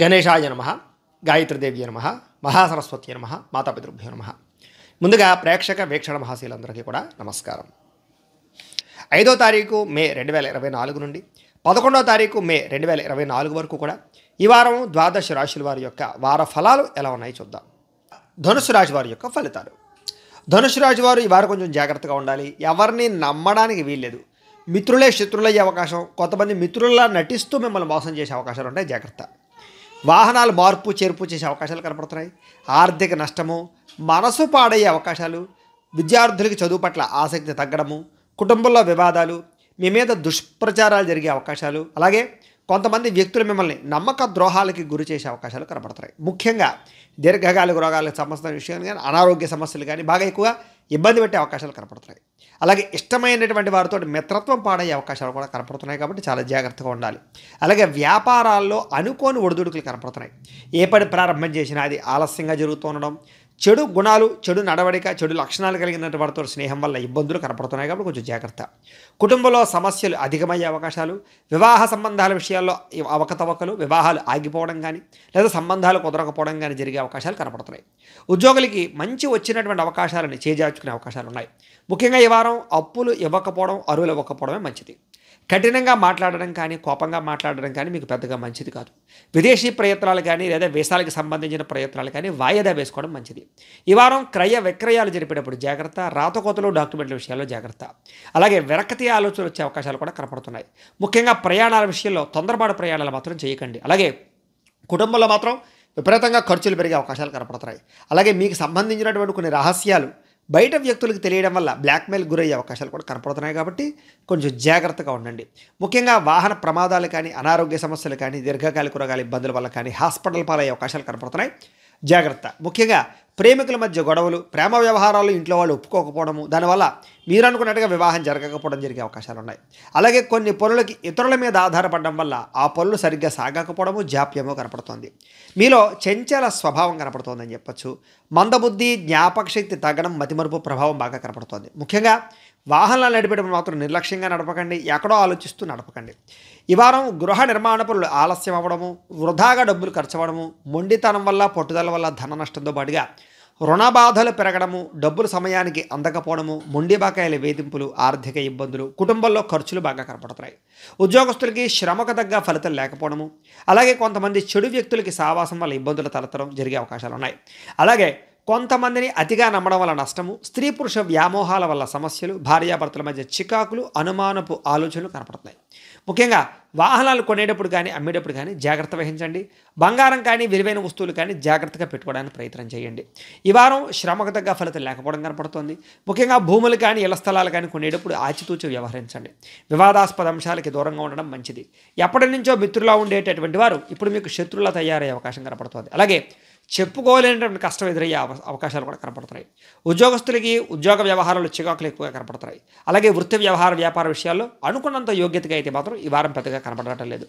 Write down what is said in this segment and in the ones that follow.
గణేశాయ నమ గాయత్రిదేవి నమ మహాసరస్వతి నమ మాతాపితృభ్యో నమ ముందుగా ప్రేక్షక వీక్షణ మహాశీలందరికీ కూడా నమస్కారం ఐదో తారీఖు మే రెండు వేల ఇరవై నాలుగు నుండి పదకొండో తారీఖు మే రెండు వేల ఇరవై నాలుగు వరకు కూడా ఈ వారం ద్వాదశ రాశుల వారి యొక్క వార ఫలాలు ఎలా ఉన్నాయో చూద్దాం ధనుసు రాశి వారి యొక్క ఫలితాలు ధనుసు రాశి వారు ఈ వారం కొంచెం జాగ్రత్తగా ఉండాలి ఎవరిని నమ్మడానికి వీల్లేదు మిత్రులే శత్రులయ్యే అవకాశం కొంతమంది మిత్రుల్లా నటిస్తూ మిమ్మల్ని మోసం చేసే అవకాశాలు ఉంటాయి జాగ్రత్త వాహనాలు మార్పు చేర్పు చేసే అవకాశాలు కనపడుతున్నాయి ఆర్థిక నష్టము మనసు పాడయ్యే అవకాశాలు విద్యార్థులకి చదువు పట్ల ఆసక్తి తగ్గడము కుటుంబంలో వివాదాలు మీ మీద దుష్ప్రచారాలు జరిగే అవకాశాలు అలాగే కొంతమంది వ్యక్తులు మిమ్మల్ని నమ్మక ద్రోహాలకి గురి చేసే అవకాశాలు కనబడుతున్నాయి ముఖ్యంగా దీర్ఘకాలిక రోగాలకు సంబంధించిన విషయాలు కానీ అనారోగ్య సమస్యలు కానీ బాగా ఎక్కువగా ఇబ్బంది పెట్టే అవకాశాలు కనపడుతున్నాయి అలాగే ఇష్టమైనటువంటి వారితో మిత్రత్వం పాడయ్యే అవకాశాలు కూడా కనపడుతున్నాయి కాబట్టి చాలా జాగ్రత్తగా ఉండాలి అలాగే వ్యాపారాల్లో అనుకోని ఒడిదుడుకులు కనపడుతున్నాయి ఏ పని ప్రారంభం చేసినా అది ఆలస్యంగా జరుగుతూ ఉండడం చెడు గుణాలు చెడు నడవడిక చెడు లక్షణాలు కలిగినటువంటి వారితో స్నేహం వల్ల ఇబ్బందులు కనపడుతున్నాయి కాబట్టి కొంచెం జాగ్రత్త కుటుంబంలో సమస్యలు అధికమయ్యే అవకాశాలు వివాహ సంబంధాల విషయాల్లో అవకతవకలు వివాహాలు ఆగిపోవడం కానీ లేదా సంబంధాలు కుదరకపోవడం కానీ జరిగే అవకాశాలు కనపడుతున్నాయి ఉద్యోగులకి మంచి వచ్చినటువంటి అవకాశాలను చేజార్చుకునే అవకాశాలు ఉన్నాయి ముఖ్యంగా ఈ వారం అప్పులు ఇవ్వకపోవడం అరువులు ఇవ్వకపోవడమే మంచిది కఠినంగా మాట్లాడడం కానీ కోపంగా మాట్లాడడం కానీ మీకు పెద్దగా మంచిది కాదు విదేశీ ప్రయత్నాలు కానీ లేదా వేసాలకు సంబంధించిన ప్రయత్నాలు కానీ వాయిదా వేసుకోవడం మంచిది ఈ వారం క్రయ విక్రయాలు జరిపేటప్పుడు జాగ్రత్త రాతకోతలు డాక్యుమెంట్ల విషయాల్లో జాగ్రత్త అలాగే వెనకతి ఆలోచనలు వచ్చే అవకాశాలు కూడా కనపడుతున్నాయి ముఖ్యంగా ప్రయాణాల విషయంలో తొందరపాటు ప్రయాణాలు మాత్రం చేయకండి అలాగే కుటుంబంలో మాత్రం విపరీతంగా ఖర్చులు పెరిగే అవకాశాలు కనపడుతున్నాయి అలాగే మీకు సంబంధించినటువంటి కొన్ని రహస్యాలు బయట వ్యక్తులకు తెలియడం వల్ల బ్లాక్మెయిల్ గురయ్యే అవకాశాలు కూడా కనపడుతున్నాయి కాబట్టి కొంచెం జాగ్రత్తగా ఉండండి ముఖ్యంగా వాహన ప్రమాదాలు కానీ అనారోగ్య సమస్యలు కానీ దీర్ఘకాలిక రోగాల ఇబ్బందుల వల్ల కానీ హాస్పిటల్ పాలయ్యే అవకాశాలు కనపడుతున్నాయి జాగ్రత్త ముఖ్యంగా ప్రేమికుల మధ్య గొడవలు ప్రేమ వ్యవహారాలు ఇంట్లో వాళ్ళు ఒప్పుకోకపోవడము దానివల్ల మీరు అనుకున్నట్టుగా వివాహం జరగకపోవడం జరిగే అవకాశాలు ఉన్నాయి అలాగే కొన్ని పనులకి ఇతరుల మీద ఆధారపడడం వల్ల ఆ పనులు సరిగ్గా సాగకపోవడము జాప్యము కనపడుతోంది మీలో చెంచల స్వభావం కనపడుతోందని చెప్పొచ్చు మందబుద్ధి జ్ఞాపకశక్తి తగ్గడం మతిమరుపు ప్రభావం బాగా కనపడుతోంది ముఖ్యంగా వాహనాలు నడిపేటప్పుడు మాత్రం నిర్లక్ష్యంగా నడపకండి ఎక్కడో ఆలోచిస్తూ నడపకండి ఈ వారం గృహ నిర్మాణ పనులు ఆలస్యం అవ్వడము వృధాగా డబ్బులు ఖర్చు అవ్వడము మొండితనం వల్ల పట్టుదల వల్ల ధన నష్టంతో పాటుగా రుణ బాధలు పెరగడము డబ్బులు సమయానికి అందకపోవడము మొండి బకాయిల వేధింపులు ఆర్థిక ఇబ్బందులు కుటుంబంలో ఖర్చులు బాగా కనపడుతున్నాయి ఉద్యోగస్తులకి శ్రమకు తగ్గ ఫలితం లేకపోవడము అలాగే కొంతమంది చెడు వ్యక్తులకి సావాసం వల్ల ఇబ్బందులు తలెత్తడం జరిగే అవకాశాలు ఉన్నాయి అలాగే కొంతమందిని అతిగా నమ్మడం వల్ల నష్టము స్త్రీ పురుష వ్యామోహాల వల్ల సమస్యలు భార్యాభర్తల మధ్య చికాకులు అనుమానపు ఆలోచనలు కనపడుతున్నాయి ముఖ్యంగా వాహనాలు కొనేటప్పుడు కానీ అమ్మేటప్పుడు కానీ జాగ్రత్త వహించండి బంగారం కానీ విలువైన వస్తువులు కానీ జాగ్రత్తగా పెట్టుకోవడానికి ప్రయత్నం చేయండి ఈ వారం శ్రమకు తగ్గ ఫలితం లేకపోవడం కనపడుతోంది ముఖ్యంగా భూములు కానీ ఇళ్ల స్థలాలు కానీ కొనేటప్పుడు ఆచితూచి వ్యవహరించండి వివాదాస్పద అంశాలకి దూరంగా ఉండడం మంచిది ఎప్పటి నుంచో మిత్రులా ఉండేటటువంటి వారు ఇప్పుడు మీకు శత్రులా తయారయ్యే అవకాశం కనపడుతుంది అలాగే చెప్పుకోలేనటువంటి కష్టం ఎదురయ్యే అవకాశాలు కూడా కనపడుతున్నాయి ఉద్యోగస్తులకి ఉద్యోగ వ్యవహారాలు చికాకులు ఎక్కువగా కనపడుతున్నాయి అలాగే వృత్తి వ్యవహార వ్యాపార విషయాల్లో అనుకున్నంత యోగ్యతగా అయితే మాత్రం ఈ వారం పెద్దగా కనపడటం లేదు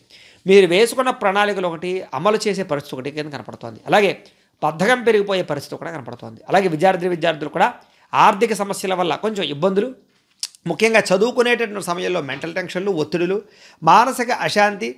మీరు వేసుకున్న ప్రణాళికలు ఒకటి అమలు చేసే పరిస్థితి ఒకటి కింద కనపడుతోంది అలాగే బద్ధకం పెరిగిపోయే పరిస్థితి కూడా కనపడుతోంది అలాగే విద్యార్థి విద్యార్థులు కూడా ఆర్థిక సమస్యల వల్ల కొంచెం ఇబ్బందులు ముఖ్యంగా చదువుకునేటటువంటి సమయంలో మెంటల్ టెన్షన్లు ఒత్తిడులు మానసిక అశాంతి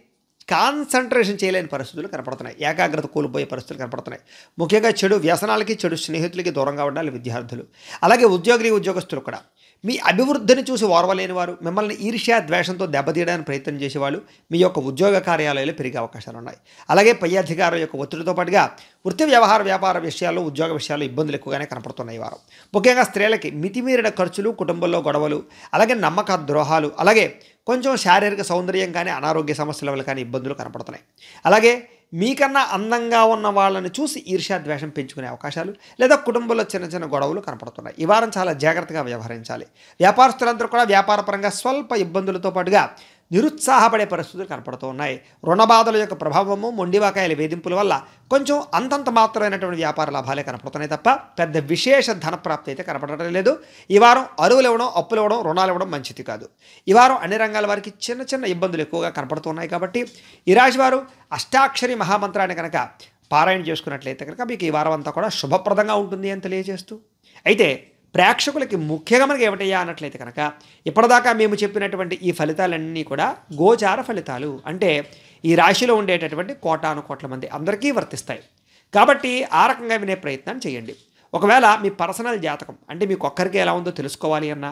కాన్సన్ట్రేషన్ చేయలేని పరిస్థితులు కనపడుతున్నాయి ఏకాగ్రత కోల్పోయే పరిస్థితులు కనపడుతున్నాయి ముఖ్యంగా చెడు వ్యసనాలకి చెడు స్నేహితులకి దూరంగా ఉండాలి విద్యార్థులు అలాగే ఉద్యోగులు ఉద్యోగస్తులు కూడా మీ అభివృద్ధిని చూసి ఓర్వలేని వారు మిమ్మల్ని ఈర్ష్యా ద్వేషంతో దెబ్బతీయడానికి ప్రయత్నం చేసేవాళ్ళు మీ యొక్క ఉద్యోగ కార్యాలయాలు పెరిగే అవకాశాలు ఉన్నాయి అలాగే పై అధికారుల యొక్క ఒత్తిడితో పాటుగా వృత్తి వ్యవహార వ్యాపార విషయాల్లో ఉద్యోగ విషయాల్లో ఇబ్బందులు ఎక్కువగానే కనపడుతున్నాయి వారు ముఖ్యంగా స్త్రీలకి మితిమీరిన ఖర్చులు కుటుంబంలో గొడవలు అలాగే నమ్మక ద్రోహాలు అలాగే కొంచెం శారీరక సౌందర్యం కానీ అనారోగ్య సమస్యల వల్ల కానీ ఇబ్బందులు కనపడుతున్నాయి అలాగే మీకన్నా అందంగా ఉన్న వాళ్ళని చూసి ఈర్ష్యాద్వేషం పెంచుకునే అవకాశాలు లేదా కుటుంబంలో చిన్న చిన్న గొడవలు కనపడుతున్నాయి ఈ వారం చాలా జాగ్రత్తగా వ్యవహరించాలి వ్యాపారస్తులందరూ కూడా వ్యాపారపరంగా స్వల్ప ఇబ్బందులతో పాటుగా నిరుత్సాహపడే పరిస్థితులు కనపడుతూ ఉన్నాయి రుణబాధల యొక్క ప్రభావము మొండివాకాయల వేధింపుల వల్ల కొంచెం అంతంత మాత్రమైనటువంటి వ్యాపార లాభాలే కనపడుతున్నాయి తప్ప పెద్ద విశేష ధనప్రాప్తి అయితే కనపడటం లేదు ఈ వారం అరువులు ఇవ్వడం అప్పులు ఇవ్వడం రుణాలు ఇవ్వడం మంచిది కాదు ఈ వారం అన్ని రంగాల వారికి చిన్న చిన్న ఇబ్బందులు ఎక్కువగా కనపడుతున్నాయి కాబట్టి ఈ రాశి వారు అష్టాక్షరి మహామంత్రాన్ని కనుక పారాయణ చేసుకున్నట్లయితే కనుక మీకు ఈ వారం అంతా కూడా శుభప్రదంగా ఉంటుంది అని తెలియజేస్తూ అయితే ప్రేక్షకులకి ముఖ్యంగా మనకి ఏమిటయ్యా అన్నట్లయితే కనుక ఇప్పటిదాకా మేము చెప్పినటువంటి ఈ ఫలితాలన్నీ కూడా గోచార ఫలితాలు అంటే ఈ రాశిలో ఉండేటటువంటి కోటాను కోట్ల మంది అందరికీ వర్తిస్తాయి కాబట్టి ఆ రకంగా వినే ప్రయత్నం చేయండి ఒకవేళ మీ పర్సనల్ జాతకం అంటే మీకు ఒక్కరికి ఎలా ఉందో తెలుసుకోవాలి అన్నా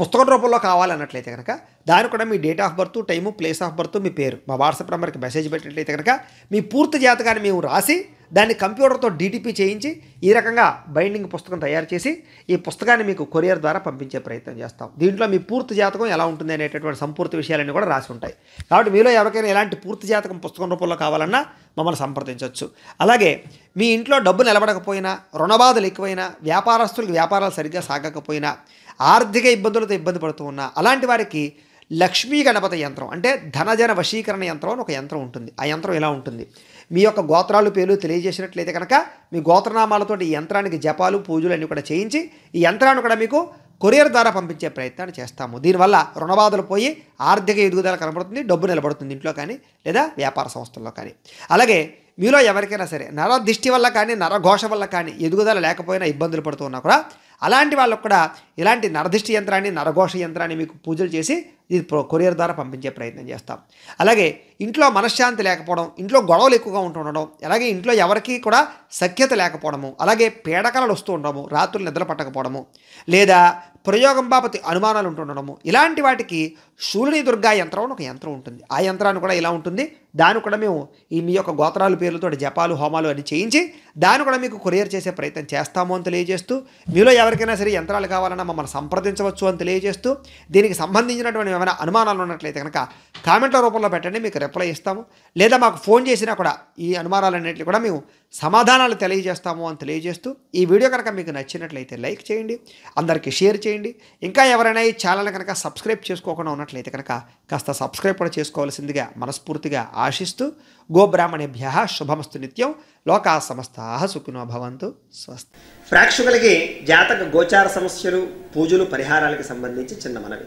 పుస్తకం రూపంలో కావాలన్నట్లయితే కనుక దాని కూడా మీ date of birth time place of birth మీ పేరు మా వాట్సాప్ నెంబర్కి మెసేజ్ పెట్టినట్లయితే కనుక మీ పూర్తి జాతకాన్ని మేము రాసి దాన్ని కంప్యూటర్తో డీటీపీ చేయించి ఈ రకంగా బైండింగ్ పుస్తకం తయారు చేసి ఈ పుస్తకాన్ని మీకు కొరియర్ ద్వారా పంపించే ప్రయత్నం చేస్తాం దీంట్లో మీ పూర్తి జాతకం ఎలా ఉంటుంది అనేటటువంటి సంపూర్తి విషయాలన్నీ కూడా రాసి ఉంటాయి కాబట్టి మీలో ఎవరికైనా ఎలాంటి పూర్తి జాతకం పుస్తకం రూపంలో కావాలన్నా మమ్మల్ని సంప్రదించవచ్చు అలాగే మీ ఇంట్లో డబ్బు నిలబడకపోయినా రుణబాధలు ఎక్కువైనా వ్యాపారస్తులకు వ్యాపారాలు సరిగ్గా సాగకపోయినా ఆర్థిక ఇబ్బందులతో ఇబ్బంది పడుతూ ఉన్నా అలాంటి వారికి లక్ష్మీ గణపతి యంత్రం అంటే ధనజన వశీకరణ యంత్రం అని ఒక యంత్రం ఉంటుంది ఆ యంత్రం ఇలా ఉంటుంది మీ యొక్క గోత్రాలు పేర్లు తెలియజేసినట్లయితే కనుక మీ గోత్రనామాలతో ఈ యంత్రానికి జపాలు పూజలు అన్నీ కూడా చేయించి ఈ యంత్రాన్ని కూడా మీకు కొరియర్ ద్వారా పంపించే ప్రయత్నాన్ని చేస్తాము దీనివల్ల రుణబాధలు పోయి ఆర్థిక ఎదుగుదల కనబడుతుంది డబ్బు నిలబడుతుంది ఇంట్లో కానీ లేదా వ్యాపార సంస్థల్లో కానీ అలాగే మీలో ఎవరికైనా సరే నర దిష్టి వల్ల కానీ నరఘోష వల్ల కానీ ఎదుగుదల లేకపోయినా ఇబ్బందులు పడుతున్నా కూడా అలాంటి వాళ్ళకు కూడా ఇలాంటి నరదిష్టి యంత్రాన్ని నరఘోష యంత్రాన్ని మీకు పూజలు చేసి ఇది కొరియర్ ద్వారా పంపించే ప్రయత్నం చేస్తాం అలాగే ఇంట్లో మనశ్శాంతి లేకపోవడం ఇంట్లో గొడవలు ఎక్కువగా ఉంటుండడం అలాగే ఇంట్లో ఎవరికి కూడా సఖ్యత లేకపోవడము అలాగే పీడకలలు వస్తూ ఉండడము రాత్రులు నిద్ర పట్టకపోవడము లేదా ప్రయోగం బాపతి అనుమానాలు ఉంటుండడము ఇలాంటి వాటికి శూలిని దుర్గా యంత్రం అని ఒక యంత్రం ఉంటుంది ఆ యంత్రాన్ని కూడా ఇలా ఉంటుంది దాన్ని కూడా మేము ఈ మీ యొక్క గోత్రాలు పేర్లతో జపాలు హోమాలు అని చేయించి దాన్ని కూడా మీకు కొరియర్ చేసే ప్రయత్నం చేస్తాము అని తెలియజేస్తూ మీలో ఎవరికైనా సరే యంత్రాలు కావాలన్నా మమ్మల్ని సంప్రదించవచ్చు అని తెలియజేస్తూ దీనికి సంబంధించినటువంటి ఏమైనా అనుమానాలు ఉన్నట్లయితే కనుక కామెంట్ల రూపంలో పెట్టండి మీకు రిప్లై ఇస్తాము లేదా మాకు ఫోన్ చేసినా కూడా ఈ అనుమానాలన్నింటినీ కూడా మేము సమాధానాలు తెలియజేస్తాము అని తెలియజేస్తూ ఈ వీడియో కనుక మీకు నచ్చినట్లయితే లైక్ చేయండి అందరికీ షేర్ చేయండి ఇంకా ఎవరైనా ఈ ఛానల్ని కనుక సబ్స్క్రైబ్ చేసుకోకుండా ఉన్నట్లయితే కనుక కాస్త సబ్స్క్రైబ్ కూడా చేసుకోవాల్సిందిగా మనస్ఫూర్తిగా ఆశిస్తూ గోబ్రాహ్మణేభ్య శుభమస్తు నిత్యం లోకా సమస్త సుఖినో భవంతు స్వస్తి ప్రేక్షకులకి జాతక గోచార సమస్యలు పూజలు పరిహారాలకు సంబంధించి చిన్న మనవి